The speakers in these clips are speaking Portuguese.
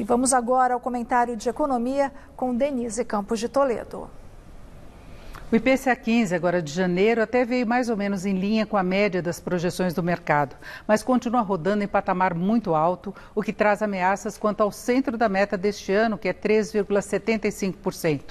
E vamos agora ao comentário de economia com Denise Campos de Toledo. O IPCA 15, agora de janeiro, até veio mais ou menos em linha com a média das projeções do mercado, mas continua rodando em patamar muito alto, o que traz ameaças quanto ao centro da meta deste ano, que é 3,75%.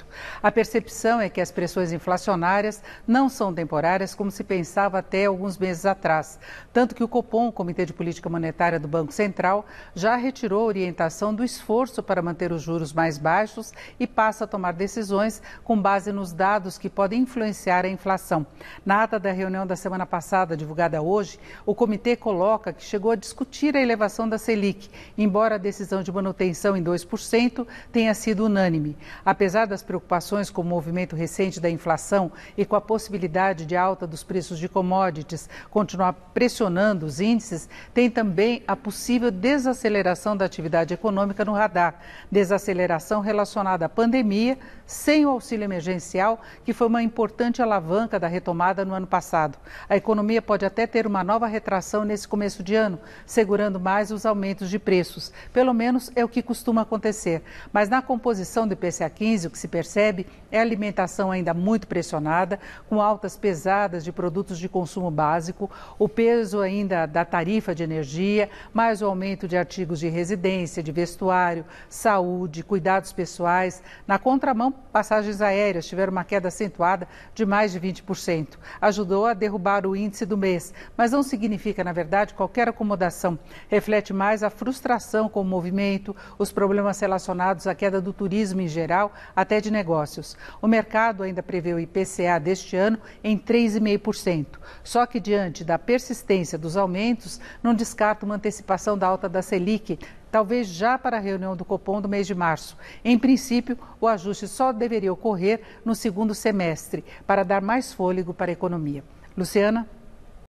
A percepção é que as pressões inflacionárias não são temporárias, como se pensava até alguns meses atrás. Tanto que o COPOM, o Comitê de Política Monetária do Banco Central, já retirou a orientação do esforço para manter os juros mais baixos e passa a tomar decisões com base nos dados que podem podem influenciar a inflação. Na ata da reunião da semana passada, divulgada hoje, o comitê coloca que chegou a discutir a elevação da Selic, embora a decisão de manutenção em 2% tenha sido unânime. Apesar das preocupações com o movimento recente da inflação e com a possibilidade de alta dos preços de commodities continuar pressionando os índices, tem também a possível desaceleração da atividade econômica no radar. Desaceleração relacionada à pandemia, sem o auxílio emergencial, que foi uma uma importante alavanca da retomada no ano passado. A economia pode até ter uma nova retração nesse começo de ano, segurando mais os aumentos de preços. Pelo menos é o que costuma acontecer. Mas na composição do IPCA 15, o que se percebe é alimentação ainda muito pressionada, com altas pesadas de produtos de consumo básico, o peso ainda da tarifa de energia, mais o aumento de artigos de residência, de vestuário, saúde, cuidados pessoais. Na contramão, passagens aéreas tiveram uma queda acentuada de mais de 20%. Ajudou a derrubar o índice do mês, mas não significa, na verdade, qualquer acomodação. Reflete mais a frustração com o movimento, os problemas relacionados à queda do turismo em geral, até de negócios. O mercado ainda prevê o IPCA deste ano em 3,5%. Só que, diante da persistência dos aumentos, não descarta uma antecipação da alta da Selic talvez já para a reunião do Copom do mês de março. Em princípio, o ajuste só deveria ocorrer no segundo semestre, para dar mais fôlego para a economia. Luciana?